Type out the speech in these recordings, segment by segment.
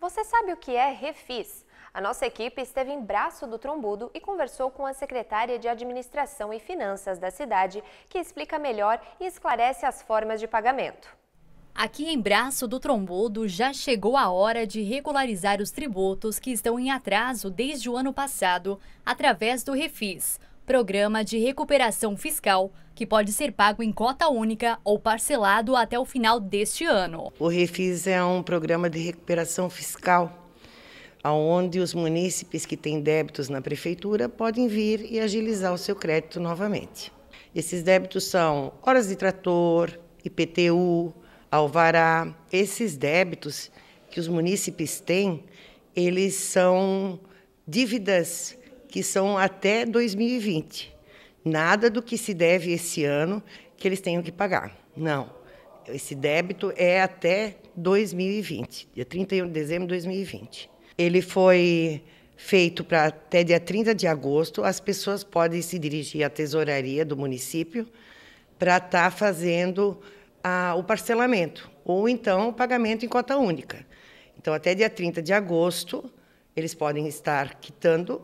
Você sabe o que é refis? A nossa equipe esteve em Braço do Trombudo e conversou com a secretária de Administração e Finanças da cidade, que explica melhor e esclarece as formas de pagamento. Aqui em Braço do Trombudo já chegou a hora de regularizar os tributos que estão em atraso desde o ano passado através do Refis programa de recuperação fiscal, que pode ser pago em cota única ou parcelado até o final deste ano. O Refis é um programa de recuperação fiscal onde os munícipes que têm débitos na prefeitura podem vir e agilizar o seu crédito novamente. Esses débitos são horas de trator, IPTU, alvará. Esses débitos que os munícipes têm, eles são dívidas que são até 2020. Nada do que se deve esse ano que eles tenham que pagar. Não. Esse débito é até 2020, dia 31 de dezembro de 2020. Ele foi feito para até dia 30 de agosto. As pessoas podem se dirigir à tesouraria do município para estar tá fazendo a, o parcelamento ou então o pagamento em cota única. Então, até dia 30 de agosto, eles podem estar quitando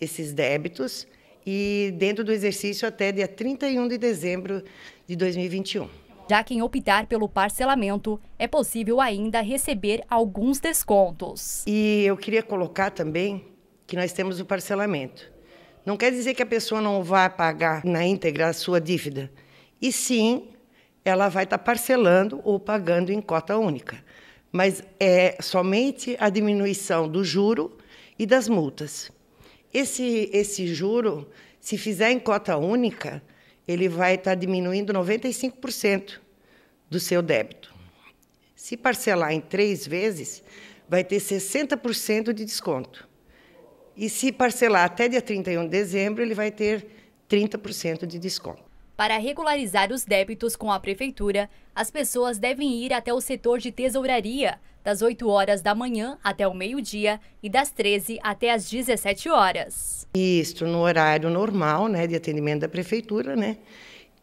esses débitos e dentro do exercício até dia 31 de dezembro de 2021. Já quem optar pelo parcelamento, é possível ainda receber alguns descontos. E eu queria colocar também que nós temos o parcelamento. Não quer dizer que a pessoa não vá pagar na íntegra a sua dívida, e sim ela vai estar tá parcelando ou pagando em cota única. Mas é somente a diminuição do juro e das multas. Esse, esse juro, se fizer em cota única, ele vai estar tá diminuindo 95% do seu débito. Se parcelar em três vezes, vai ter 60% de desconto. E se parcelar até dia 31 de dezembro, ele vai ter 30% de desconto. Para regularizar os débitos com a prefeitura, as pessoas devem ir até o setor de tesouraria, das 8 horas da manhã até o meio-dia e das 13 até as 17 horas. Isso no horário normal, né, de atendimento da prefeitura, né?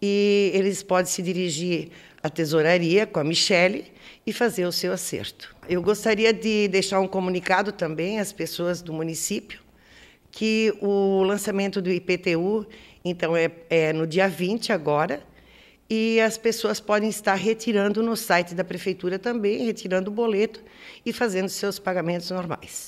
E eles podem se dirigir à tesouraria com a Michele e fazer o seu acerto. Eu gostaria de deixar um comunicado também às pessoas do município que o lançamento do IPTU então, é, é no dia 20 agora, e as pessoas podem estar retirando no site da prefeitura também, retirando o boleto e fazendo seus pagamentos normais.